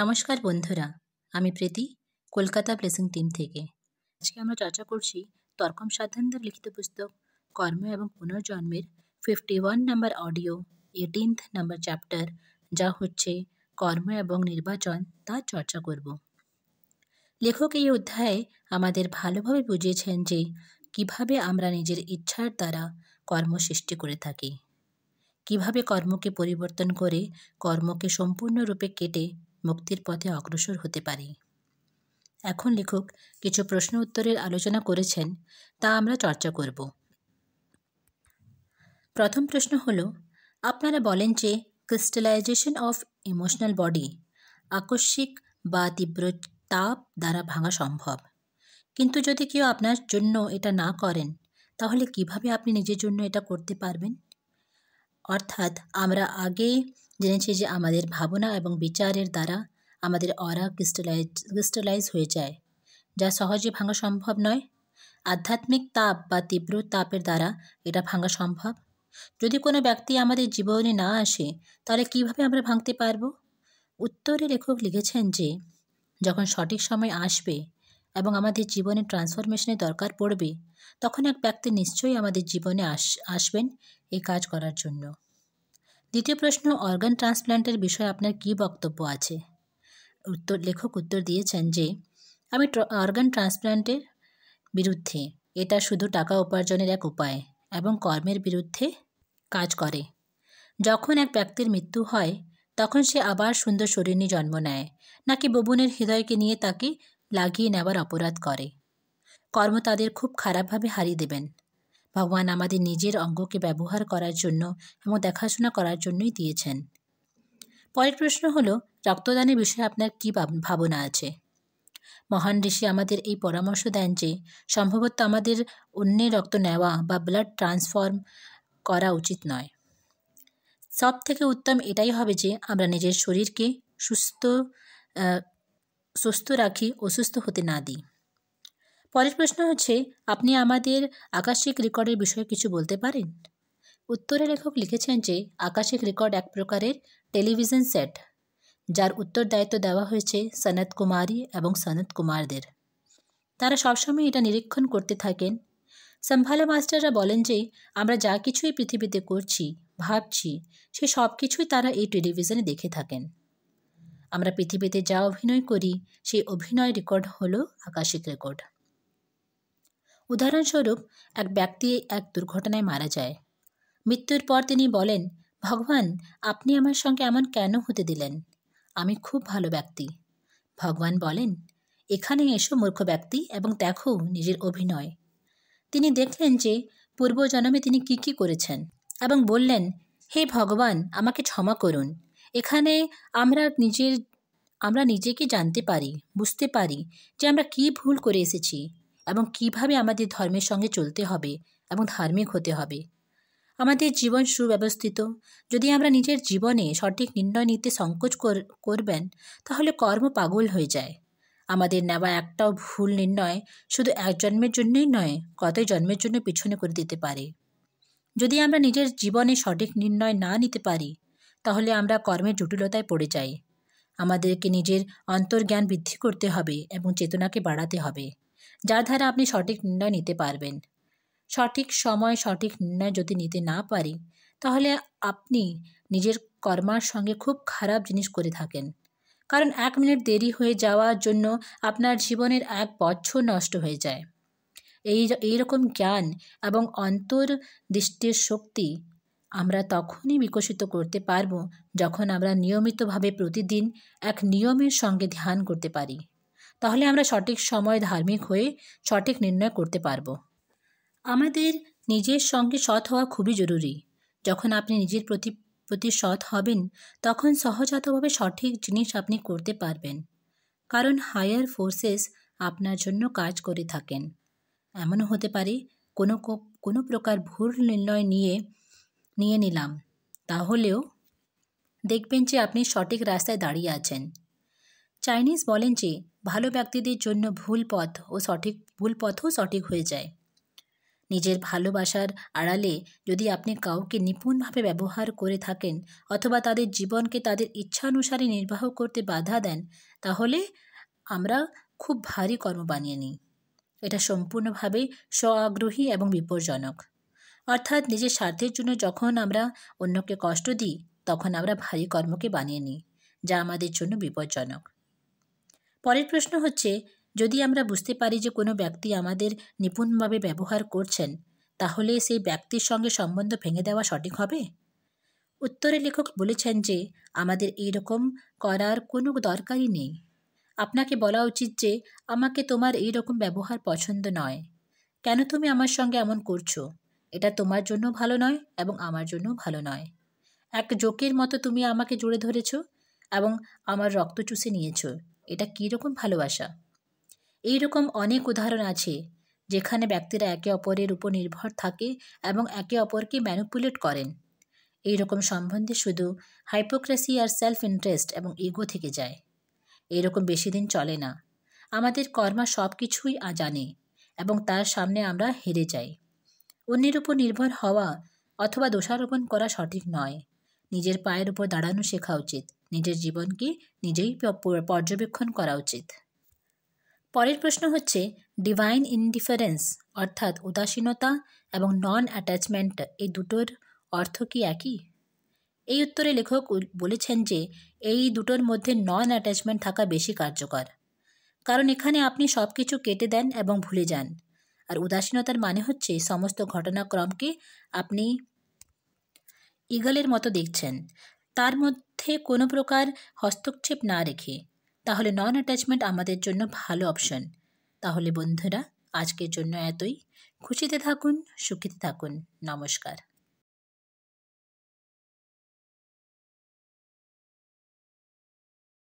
নমস্কার বন্ধুরা আমি প্রীতি কলকাতা প্লেসিং টিম থেকে আজকে আমরা চর্চা করছি তর্কম সাধ্যান্তের লিখিত পুস্তক কর্ম এবং পুনর্জন্মের fifty one number audio eighteenth number chapter যা হচ্ছে কর্ম এবং নির্বাচন তার চর্চা করব লেখক এই অধ্যায়ে আমাদের ভালোভাবে বুঝিয়েছেন যে কিভাবে আমরা নিজের ইচ্ছার দ্বারা কর্ম সৃষ্টি করে থাকি কিভাবে কর্মকে পরিবর্তন করে কর্মকে সম্পূর্ণরূপে কেটে মুক্তির পথে অগ্রসর হতে পারি এখন লেখক কিছু প্রশ্ন উত্তরের আলোচনা করেছেন তা আমরা চর্চা করব প্রথম প্রশ্ন হলো আপনারা বলেন যে ক্রিস্টালাইজেশন অফ ইমোশনাল বডি আকস্মিক বা তীব্র তাপ দ্বারা ভাঙা সম্ভব কিন্তু যদি কেউ আপনার জন্য এটা না করেন তাহলে কিভাবে আপনি নিজের জন্য এটা করতে পারবেন অর্থাৎ আমরা আগে জেনেছি যে আমাদের ভাবনা এবং বিচারের দ্বারা আমাদের অরা ক্রিস্টালাইজ ক্রিস্টালাইজ হয়ে যায় যা সহজে ভাঙা সম্ভব নয় আধ্যাত্মিক তাপ বা তীব্র তাপের দ্বারা এটা ভাঙা সম্ভব যদি কোনো ব্যক্তি আমাদের জীবনে না আসে তাহলে কিভাবে আমরা ভাঙতে পারব উত্তরে লেখক লিখেছেন যে যখন সঠিক সময় আসবে এবং আমাদের জীবনে ট্রান্সফরমেশনের দরকার পড়বে তখন এক ব্যক্তি নিশ্চয়ই আমাদের জীবনে আস আসবেন এই কাজ করার জন্য দ্বিতীয় প্রশ্ন অর্গান ট্রান্সপ্ল্যান্টের বিষয়ে আপনার কি বক্তব্য আছে উত্তর লেখক উত্তর দিয়েছেন যে আমি অর্গান ট্রান্সপ্ল্যান্টের বিরুদ্ধে এটা শুধু টাকা উপার্জনের এক উপায় এবং কর্মের বিরুদ্ধে কাজ করে যখন এক ব্যক্তির মৃত্যু হয় তখন সে আবার সুন্দর শরীর নিয়ে জন্ম নেয় নাকি ববুনের হৃদয়কে নিয়ে তাকে লাগিয়ে নেবার অপরাধ করে কর্ম তাদের খুব খারাপভাবে হারিয়ে দেবেন ভগবান আমাদের নিজের অঙ্গকে ব্যবহার করার জন্য এবং দেখাশোনা করার জন্যই দিয়েছেন পরের প্রশ্ন হলো রক্তদানের বিষয়ে আপনার কী ভাবনা আছে মহান ঋষি আমাদের এই পরামর্শ দেন যে সম্ভবত আমাদের অন্যের রক্ত নেওয়া বা ব্লাড ট্রান্সফর্ম করা উচিত নয় সব থেকে উত্তম এটাই হবে যে আমরা নিজের শরীরকে সুস্থ সুস্থ রাখি অসুস্থ হতে না দিই পরের প্রশ্ন হচ্ছে আপনি আমাদের আকাশিক রেকর্ডের বিষয়ে কিছু বলতে পারেন উত্তরে লেখক লিখেছেন যে আকাশিক রেকর্ড এক প্রকারের টেলিভিশন সেট যার উত্তর দায়িত্ব দেওয়া হয়েছে সনাত কুমারী এবং সনাত কুমারদের তারা সবসময় এটা নিরীক্ষণ করতে থাকেন সম্ভালা মাস্টাররা বলেন যে আমরা যা কিছুই পৃথিবীতে করছি ভাবছি সে সব কিছুই তারা এই টেলিভিশনে দেখে থাকেন আমরা পৃথিবীতে যা অভিনয় করি সেই অভিনয় রেকর্ড হল আকাশিক রেকর্ড উদাহরণস্বরূপ এক ব্যক্তি এক দুর্ঘটনায় মারা যায় মৃত্যুর পর তিনি বলেন ভগবান আপনি আমার সঙ্গে এমন কেন হতে দিলেন আমি খুব ভালো ব্যক্তি ভগবান বলেন এখানে এসো মূর্খ ব্যক্তি এবং দেখো নিজের অভিনয় তিনি দেখলেন যে পূর্বজন্মে তিনি কি কি করেছেন এবং বললেন হে ভগবান আমাকে ক্ষমা করুন এখানে আমরা নিজের আমরা নিজেকে জানতে পারি বুঝতে পারি যে আমরা কি ভুল করে এসেছি এবং কিভাবে আমাদের ধর্মের সঙ্গে চলতে হবে এবং ধার্মিক হতে হবে আমাদের জীবন সুব্যবস্থিত যদি আমরা নিজের জীবনে সঠিক নির্ণয় নিতে সংকোচ করবেন তাহলে কর্ম পাগল হয়ে যায় আমাদের নেওয়া একটাও ভুল নির্ণয় শুধু এক জন্মের জন্যই নয় কত জন্মের জন্য পিছনে করে দিতে পারে যদি আমরা নিজের জীবনে সঠিক নির্ণয় না নিতে পারি তাহলে আমরা কর্মের জটিলতায় পড়ে যাই আমাদেরকে নিজের অন্তর্জ্ঞান বৃদ্ধি করতে হবে এবং চেতনাকে বাড়াতে হবে যার দ্বারা আপনি সঠিক নির্ণয় নিতে পারবেন সঠিক সময় সঠিক নির্ণয় যদি নিতে না পারি তাহলে আপনি নিজের কর্মার সঙ্গে খুব খারাপ জিনিস করে থাকেন কারণ এক মিনিট দেরি হয়ে যাওয়ার জন্য আপনার জীবনের এক বছর নষ্ট হয়ে যায় এই এইরকম জ্ঞান এবং অন্তর্দৃষ্টির শক্তি আমরা তখনই বিকশিত করতে পারব যখন আমরা নিয়মিতভাবে প্রতিদিন এক নিয়মের সঙ্গে ধ্যান করতে পারি তাহলে আমরা সঠিক সময় ধার্মিক হয়ে সঠিক নির্ণয় করতে পারব আমাদের নিজের সঙ্গে সৎ হওয়া খুবই জরুরি যখন আপনি নিজের প্রতি প্রতি সৎ হবেন তখন সহজাতভাবে সঠিক জিনিস আপনি করতে পারবেন কারণ হায়ার ফোর্সেস আপনার জন্য কাজ করে থাকেন এমনও হতে পারে কোনো কোনো প্রকার ভুল নির্ণয় নিয়ে নিয়ে নিলাম তাহলেও দেখবেন যে আপনি সঠিক রাস্তায় দাঁড়িয়ে আছেন চাইনিজ বলেন যে ভালো ব্যক্তিদের জন্য ভুল পথ ও সঠিক ভুল পথও সঠিক হয়ে যায় নিজের ভালোবাসার আড়ালে যদি আপনি কাউকে নিপুণভাবে ব্যবহার করে থাকেন অথবা তাদের জীবনকে তাদের ইচ্ছানুসারে নির্বাহ করতে বাধা দেন তাহলে আমরা খুব ভারী কর্ম বানিয়ে নিই এটা সম্পূর্ণভাবে স্ব আগ্রহী এবং বিপজ্জনক অর্থাৎ নিজের স্বার্থের জন্য যখন আমরা অন্যকে কষ্ট দিই তখন আমরা ভারী কর্মকে বানিয়ে নিই যা আমাদের জন্য বিপজ্জনক পরের প্রশ্ন হচ্ছে যদি আমরা বুঝতে পারি যে কোনো ব্যক্তি আমাদের নিপুণভাবে ব্যবহার করছেন তাহলে সেই ব্যক্তির সঙ্গে সম্বন্ধ ভেঙে দেওয়া সঠিক হবে উত্তরে লেখক বলেছেন যে আমাদের এইরকম করার কোনো দরকারই নেই আপনাকে বলা উচিত যে আমাকে তোমার এইরকম ব্যবহার পছন্দ নয় কেন তুমি আমার সঙ্গে এমন করছো এটা তোমার জন্য ভালো নয় এবং আমার জন্য ভালো নয় এক জোকের মতো তুমি আমাকে জুড়ে ধরেছ এবং আমার রক্ত চুষে নিয়েছ এটা কীরকম ভালোবাসা এই রকম অনেক উদাহরণ আছে যেখানে ব্যক্তিরা একে অপরের উপর নির্ভর থাকে এবং একে অপরকে ম্যানুপুলেট করেন এই রকম সম্বন্ধে শুধু হাইপোক্রেসি আর সেলফ ইন্টারেস্ট এবং ইগো থেকে যায় এরকম বেশি দিন চলে না আমাদের কর্মা সব কিছুই জানে এবং তার সামনে আমরা হেরে যাই অন্যের উপর নির্ভর হওয়া অথবা দোষারোপণ করা সঠিক নয় নিজের পায়ের উপর দাঁড়ানো শেখা উচিত নিজের জীবনকে নিজেই পর্যবেক্ষণ করা উচিত পরের প্রশ্ন হচ্ছে ডিভাইন ইনডিফারেন্স অর্থাৎ উদাসীনতা এবং নন অ্যাটাচমেন্ট এই দুটোর অর্থ কি একই এই উত্তরে লেখক বলেছেন যে এই দুটোর মধ্যে নন অ্যাটাচমেন্ট থাকা বেশি কার্যকর কারণ এখানে আপনি সব কিছু কেটে দেন এবং ভুলে যান আর উদাসীনতার মানে হচ্ছে সমস্ত ঘটনাক্রমকে আপনি ইগলের মতো দেখছেন তার মধ্যে কোনো প্রকার হস্তক্ষেপ না রেখে তাহলে নন অ্যাটাচমেন্ট আমাদের জন্য ভালো অপশন তাহলে বন্ধুরা আজকের জন্য এতই খুশিতে থাকুন সুখীতে থাকুন নমস্কার